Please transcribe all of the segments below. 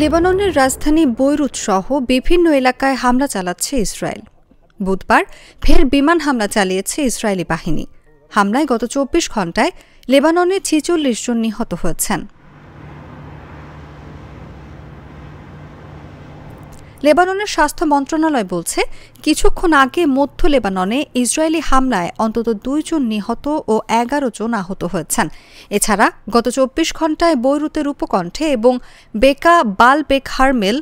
লেবাননের রাজধানী বৈরুত সহ বিভিন্ন এলাকায় হামলা চালাচ্ছে ইসরায়েল বুধবার ফের বিমান হামলা চালিয়েছে ইসরায়েলি বাহিনী হামলায় গত চব্বিশ ঘণ্টায় লেবাননে ছিচল্লিশ জন নিহত হয়েছেন লেবাননের স্বাস্থ্য মন্ত্রণালয় বলছে কিছুক্ষণ আগে মধ্য লেবাননে ইসরায়েলি হামলায় অন্তত দুইজন নিহত ও এগারো জন আহত হয়েছেন এছাড়া গত চব্বিশ ঘণ্টায় বৈরুতের উপকণ্ঠে এবং বেকা বাল বেক হারমেল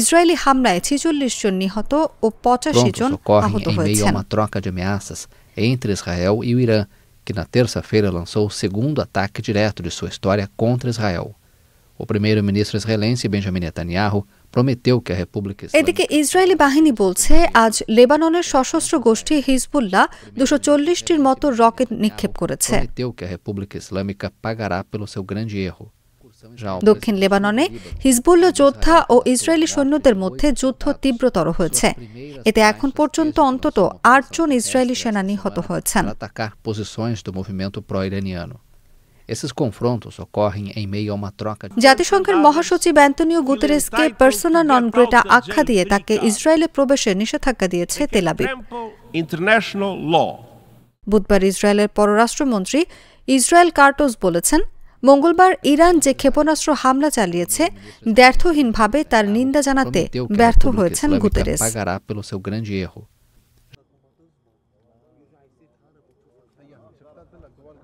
ইসরায়েলি হামলায় ছিচল্লিশ জন নিহত ও পঁচাশি জন আহত হয়েছেন e que na terça-feira lançou o segundo ataque direto de sua história contra Israel. O primeiro-ministro israelense Benjamin Netanyahu prometeu que a República এদিকে ইসরায়েলি বাহিনী বলছে আজ লেবাননের সশস্ত্র গোষ্ঠী হিজবুল্লাহ দুশো চল্লিশটির মতো রকেট নিক্ষেপ করেছে দক্ষিণ লেবাননে হিজবুল্লাহ যোদ্ধা ও ইসরায়েলি সৈন্যদের মধ্যে যুদ্ধ তীব্রতর হয়েছে এতে এখন পর্যন্ত অন্তত আটজন ইসরায়েলি সেনা নিহত হয়েছেন Esses confrontos ocorrem em meio a uma troca. জাতিসংঘের মহাসচিব অ্যান্টনিও গুতেরেসকে পার্সোনা নন গ্রেটা আখ্যা দিয়ে তাকে ইসরায়েলে প্রবেশে নিষেধাজ্ঞা দিয়েছে তেলাবিব বুধবার ইসরায়েলের পররাষ্ট্রমন্ত্রী ইসরায়েল কার্টোস বলেছেন মঙ্গলবার ইরান যে ক্ষেপণাস্ত্র হামলা চালিয়েছে ব্যর্থহীনভাবে তার নিন্দা জানাতে ব্যর্থ হয়েছেন গুতেরেস لا بابات بلا بروش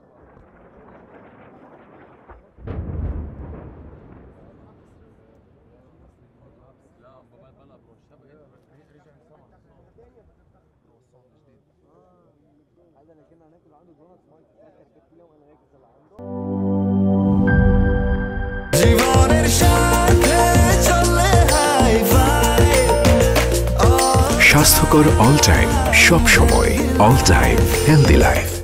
رجع سوا وصل جديد هذا اللي كنا هناكل عنده دونتس مايك فاكر كنت يوم انا هاكل اللي عنده স্বাস্থ্যকর অল টাইম সব সময় অল টাইম হেলদি লাইফ